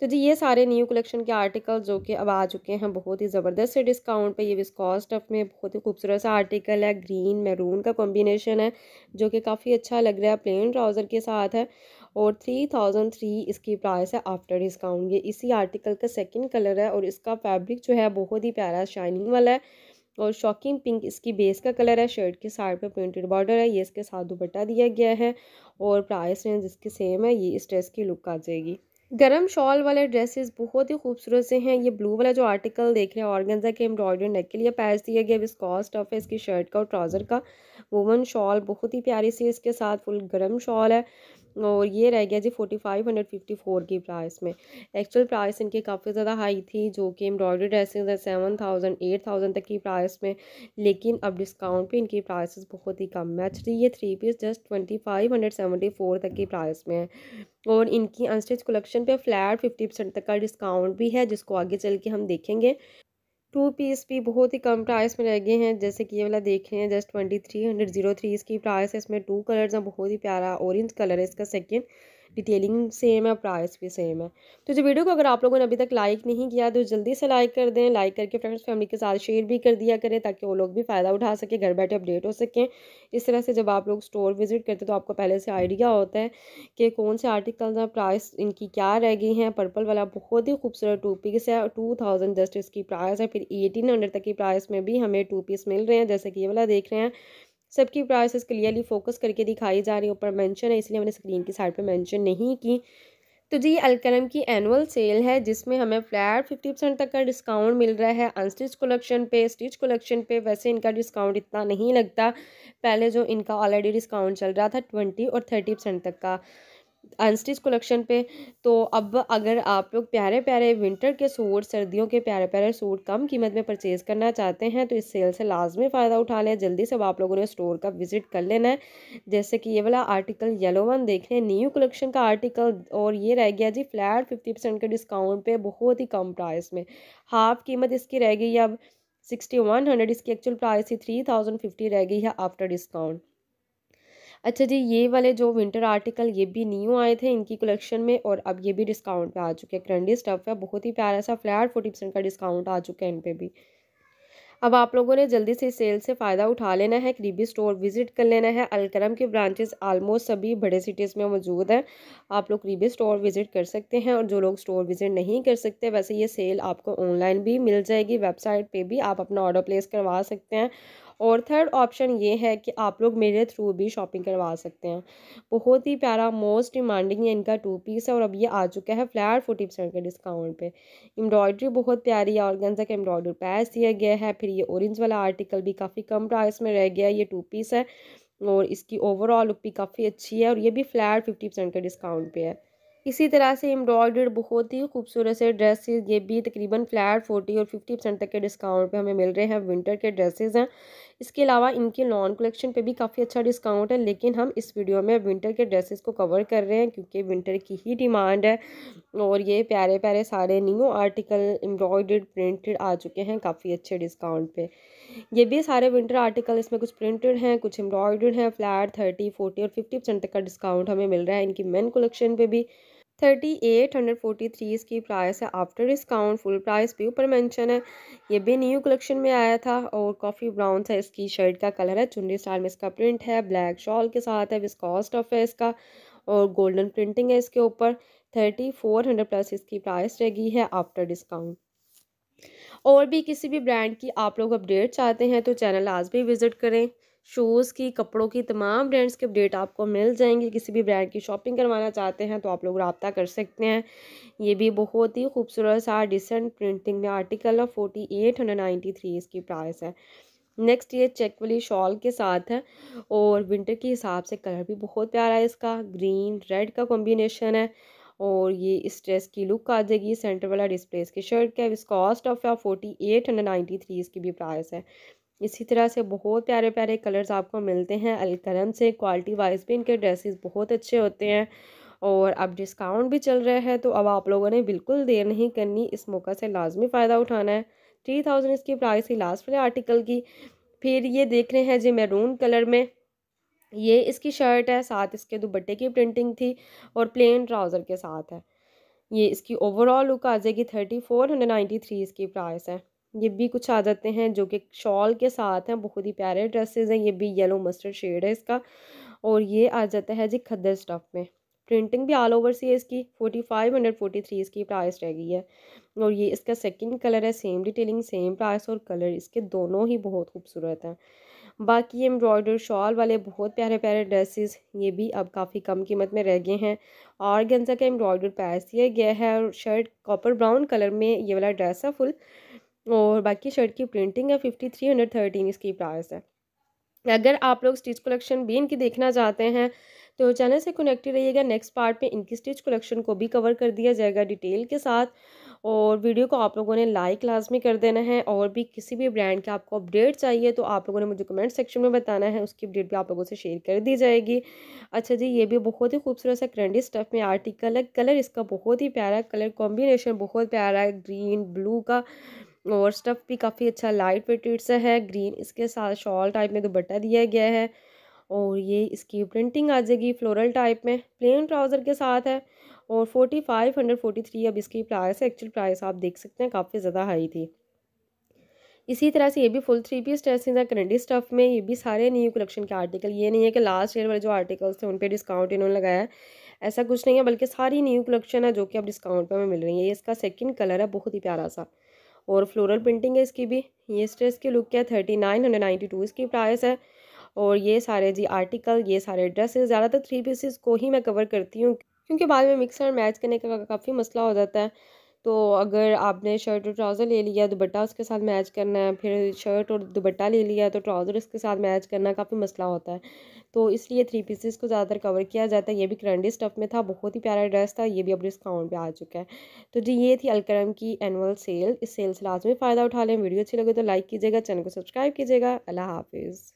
तो जी ये सारे न्यू कलेक्शन के आर्टिकल जो कि अब आ चुके हैं बहुत ही ज़बरदस्त से डिस्काउंट पे ये विस्कॉस स्टफ में बहुत ही खूबसूरत सा आर्टिकल है ग्रीन मैरून का कॉम्बिनेशन है जो कि काफ़ी अच्छा लग रहा है प्लेन ट्राउज़र के साथ है और थ्री थाउजेंड थ्री इसकी प्राइस है आफ्टर डिस्काउंट ये इसी आर्टिकल का सेकेंड कलर है और इसका फैब्रिक जो है बहुत ही प्यारा शाइनिंग वाला है और शॉकिंग पिंक इसकी बेस का कलर है शर्ट के साइड पे प्रिंटेड बॉर्डर है ये इसके साथ दुपट्टा दिया गया है और प्राइस रेंज इसकी सेम है ये इस ड्रेस की लुक आ जाएगी गरम शॉल वाले ड्रेसेस बहुत ही खूबसूरत से हैं ये ब्लू वाला जो आर्टिकल देख रहे हैं ऑर्गेंजा के एम्ब्रॉयडरी नेक के लिए पैच दिया गया कॉस्ट ऑफ है इसकी शर्ट का और ट्राउज़र का वुमन शॉल बहुत ही प्यारी सी इसके साथ फुल गरम शॉल है और ये रह गया जी forty five hundred fifty four की प्राइस में एक्चुअल प्राइस इनकी काफ़ी ज़्यादा हाई थी जो कि embroidery dresses seven thousand eight thousand तक की प्राइस में लेकिन अब डिस्काउंट पे इनकी प्राइसेस बहुत ही कम है एक्चुअली ये three piece just twenty five hundred seventy four तक की प्राइस में है और इनकी अनस्टिच कलेक्शन पे फ्लैट फिफ्टी परसेंट तक का डिस्काउंट भी है जिसको आगे चल के हम देखेंगे टू पीस भी बहुत ही कम प्राइस में रह गए हैं जैसे कि ये वाला देख रहे हैं just twenty three hundred zero three इसकी प्राइस है इसमें टू कलर्स हैं बहुत ही प्यारा ऑरेंज कलर है इसका सेकेंड डिटेलिंग सेम है प्राइस भी सेम है तो जो वीडियो को अगर आप लोगों ने अभी तक लाइक नहीं किया तो जल्दी से लाइक कर दें लाइक करके फ्रेंड्स फैमिली के साथ शेयर भी कर दिया करें ताकि वो लोग भी फ़ायदा उठा सकें घर बैठे अपडेट हो सकें इस तरह से जब आप लोग स्टोर विज़िट करते तो आपको पहले से आइडिया होता है कि कौन से आर्टिकल्स हैं प्राइस इनकी क्या रह गई हैं पर्पल वाला बहुत ही खूबसूरत टू पीस है टू थाउजेंड जस्ट इसकी प्राइस है फिर एटीन हंड्रेड तक की प्राइस में भी हमें टू पीस मिल रहे हैं जैसे कि ये वाला देख रहे हैं सबकी प्राइसेस क्लियरली फोकस करके दिखाई जा रही है ऊपर मेंशन है इसलिए मैंने स्क्रीन की साइड पे मेंशन नहीं की तो जी अलकरम की एनुअल सेल है जिसमें हमें फ्लैट फिफ्टी परसेंट तक का डिस्काउंट मिल रहा है अनस्टिच कलेक्शन पे स्टिच कलेक्शन पे वैसे इनका डिस्काउंट इतना नहीं लगता पहले जो इनका ऑलरेडी डिस्काउंट चल रहा था ट्वेंटी और थर्टी परसेंट तक का अनस्टिच कलेक्शन पे तो अब अगर आप लोग प्यारे प्यारे विंटर के सूट सर्दियों के प्यारे प्यारे सूट कम कीमत में परचेज़ करना चाहते हैं तो इस सेल से लाजमी फ़ायदा उठा लें जल्दी से अब आप लोगों ने स्टोर का विज़िट कर लेना है जैसे कि ये वाला आर्टिकल येलो वन देख लें न्यू कलेक्शन का आर्टिकल और ये रह गया जी फ्लैट फिफ्टी परसेंट के डिस्काउंट पर बहुत ही कम प्राइस में हाफ कीमत इसकी रह गई अब सिक्सटी वन हंड्रेड इसकी एक्चुअल प्राइस थी थ्री थाउजेंड फिफ्टी रह गई है आफ्टर डिस्काउंट अच्छा जी ये वाले जो विंटर आर्टिकल ये भी न्यू आए थे इनकी कलेक्शन में और अब ये भी डिस्काउंट पे आ चुके हैं करंडी स्टफ़ है बहुत ही प्यारा सा फ्लैट फोर्टी परसेंट का डिस्काउंट आ चुका है इन पर भी अब आप लोगों ने जल्दी से सेल से फ़ायदा उठा लेना है करीबी स्टोर विजिट कर लेना है अलक्रम के ब्रांचेस आलमोस्ट सभी बड़े सिटीज़ में मौजूद हैं आप लोग करीबी स्टोर विजिट कर सकते हैं और जो लोग स्टोर विजिट नहीं कर सकते वैसे ये सेल आपको ऑनलाइन भी मिल जाएगी वेबसाइट पे भी आप अपना ऑर्डर प्लेस करवा सकते हैं और थर्ड ऑप्शन ये है कि आप लोग मेरे थ्रू भी शॉपिंग करवा सकते हैं बहुत ही प्यारा मोस्ट डिमांडिंग है इनका टू पीस है और अब ये आ चुका है फ्लैट फोर्टी परसेंट के डिस्काउंट पे एम्ब्रॉयडरी बहुत प्यारी है गंजा का एम्ब्रॉयडरी पैस दिया गया है फिर ये ऑरेंज वाला आर्टिकल भी काफ़ी कम प्राइस में रह गया ये टू पीस है और इसकी ओवरऑल लुक भी काफ़ी अच्छी है और ये भी फ्लैट फिफ्टी परसेंट के डिस्काउंट पर है इसी तरह से एम्ब्रॉयडर्ड बहुत ही खूबसूरत से ड्रेसेस ये भी तकरीबन फ्लैट फोर्टी और फिफ्टी परसेंट तक के डिस्काउंट पे हमें मिल रहे हैं विंटर के ड्रेसेस हैं इसके अलावा इनके लॉन कलेक्शन पे भी काफ़ी अच्छा डिस्काउंट है लेकिन हम इस वीडियो में विंटर के ड्रेसेस को कवर कर रहे हैं क्योंकि विंटर की ही डिमांड है और ये प्यारे प्यारे सारे न्यू आर्टिकल एम्ब्रॉयडर्ड प्रिंटेड आ चुके हैं काफ़ी अच्छे डिस्काउंट पे ये भी सारे विंटर आर्टिकल इसमें कुछ प्रिंटेड हैं कुछ एम्ब्रॉयडर्ड हैं फ्लैट थर्टी फोर्टी और फिफ्टी परसेंट तक का डिस्काउंट हमें मिल रहा है इनकी मेन कलेक्शन पर भी thirty eight hundred forty three इसकी प्राइस है आफ्टर डिस्काउंट फुल प्राइस भी ऊपर मेंशन है ये भी न्यू कलेक्शन में आया था और कॉफ़ी ब्राउन था इसकी शर्ट का कलर है चुनरी स्टाइल में इसका प्रिंट है ब्लैक शॉल के साथ है विस्कॉस ऑफ है इसका और गोल्डन प्रिंटिंग है इसके ऊपर थर्टी फोर हंड्रेड प्लस इसकी प्राइस रहेगी है आफ्टर डिस्काउंट और भी किसी भी ब्रांड की आप लोग अपडेट चाहते हैं तो चैनल आज भी विज़िट करें शूज़ की कपड़ों की तमाम ब्रांड्स के अपडेट आपको मिल जाएंगे किसी भी ब्रांड की शॉपिंग करवाना चाहते हैं तो आप लोग रबता कर सकते हैं ये भी बहुत ही खूबसूरत सा डिसेंट प्रिंटिंग में आर्टिकल है forty eight hundred ninety three इसकी प्राइस है नेक्स्ट ये चेक वाली शॉल के साथ है और विंटर के हिसाब से कलर भी बहुत प्यारा है इसका ग्रीन रेड का कॉम्बिनेशन है और ये इस ड्रेस की लुक आ जाएगी सेंटर वाला डिस्प्ले इसकी शर्ट का इसका cost of forty eight hundred ninety three इसकी भी प्राइस है इसी तरह से बहुत प्यारे प्यारे कलर्स आपको मिलते हैं अलकरम से क्वालिटी वाइज भी इनके ड्रेसेस बहुत अच्छे होते हैं और अब डिस्काउंट भी चल रहा है तो अब आप लोगों ने बिल्कुल देर नहीं करनी इस मौका से लाजमी फ़ायदा उठाना है थ्री थाउजेंड इसकी प्राइस ही लास्ट वाले आर्टिकल की फिर ये देख रहे हैं जी मैरून कलर में ये इसकी शर्ट है साथ इसके दुपट्टे की प्रिंटिंग थी और प्लेन ट्राउज़र के साथ है ये इसकी ओवरऑल लुक आ जाएगी thirty four hundred ninety three इसकी प्राइस है ये भी कुछ आ जाते हैं जो कि शॉल के साथ हैं बहुत ही प्यारे ड्रेसेस हैं ये भी येलो मस्टर्ड शेड है इसका और ये आ जाता है जी खद्दर स्टफ़ में प्रिंटिंग भी ऑल ओवर सी है इसकी forty five hundred forty three इसकी प्राइस रह गई है और ये इसका सेकंड कलर है सेम डिटेलिंग सेम प्राइस और कलर इसके दोनों ही बहुत खूबसूरत हैं बाकी एम्ब्रॉयडर शॉल वाले बहुत प्यारे प्यारे ड्रेसेस ये भी अब काफ़ी कम कीमत में रह गए हैं और गेंजा का एम्ब्रॉयडर पैस दिया गया है और शर्ट कॉपर ब्राउन कलर में ये वाला ड्रेस है फुल और बाकी शर्ट की प्रिंटिंग है फिफ्टी थ्री हंड्रेड थर्टीन इसकी प्राइस है अगर आप लोग स्टिच कलेक्शन भी इनकी देखना चाहते हैं तो चैनल से कनेक्टेड रहिएगा नेक्स्ट पार्ट में इनकी स्टिच कलेक्शन को भी कवर कर दिया जाएगा डिटेल के साथ और वीडियो को आप लोगों ने लाइक लाजमी कर देना है और भी किसी भी ब्रांड के आपको अपडेट चाहिए तो आप लोगों ने मुझे कमेंट सेक्शन में बताना है उसकी अपडेट भी आप लोगों से शेयर कर दी जाएगी अच्छा जी ये भी बहुत ही खूबसूरत सा क्रेंडी स्टफ में आर्टिकल है कलर इसका बहुत ही प्यारा कलर कॉम्बिनेशन बहुत प्यारा है ग्रीन ब्लू का और स्टफ़ भी काफ़ी अच्छा लाइट वेट सा है ग्रीन इसके साथ शॉल टाइप में दुपट्टा दिया गया है और ये इसकी प्रिंटिंग आ जाएगी फ्लोरल टाइप में प्लेन ट्राउज़र के साथ है और forty five hundred forty three अब इसकी प्राइस है एक्चुअल प्राइस आप देख सकते हैं काफ़ी ज़्यादा हाई थी इसी तरह से ये भी फुल थ्री पीस ड्रेसिंग था करंडी स्टफ़ में ये भी सारे न्यू कलेक्शन के आर्टिकल ये नहीं है कि लास्ट ईयर वाले जो आर्टिकल्स थे उन पर डिस्काउंट इन्होंने लगाया है ऐसा कुछ नहीं है बल्कि सारी न्यू कलेक्शन है जो कि अब डिस्काउंट पर हमें मिल रही है ये इसका सेकंड कलर है बहुत ही प्यारा सा और फ्लोरल प्रिंटिंग है इसकी भी ये स्ट्रेस की लुक क्या thirty nine hundred ninety two इसकी प्राइस है और ये सारे जी आर्टिकल ये सारे ड्रेसेस ज़्यादातर थ्री पीसेस को ही मैं कवर करती हूँ क्योंकि बाद में मिक्स और मैच करने का काफ़ी मसला हो जाता है तो अगर आपने शर्ट और ट्राउज़र ले लिया दुबट्टा उसके साथ मैच करना है फिर शर्ट और दुबट्टा ले लिया तो ट्राउज़र उसके साथ मैच करना काफ़ी मसला होता है तो इसलिए थ्री पीसेस को ज़्यादातर कवर किया जाता है ये भी करंडी स्टफ में था बहुत ही प्यारा ड्रेस था ये भी अब डिस्काउंट पे आ चुका है तो जी ये थी अलकरम की एनुअल सेल इस सेल से लाजमी फ़ायदा उठा लें वीडियो अच्छी लगे तो लाइक कीजिएगा चैनल को सब्सक्राइब कीजिएगा अल्लाह हाफिज़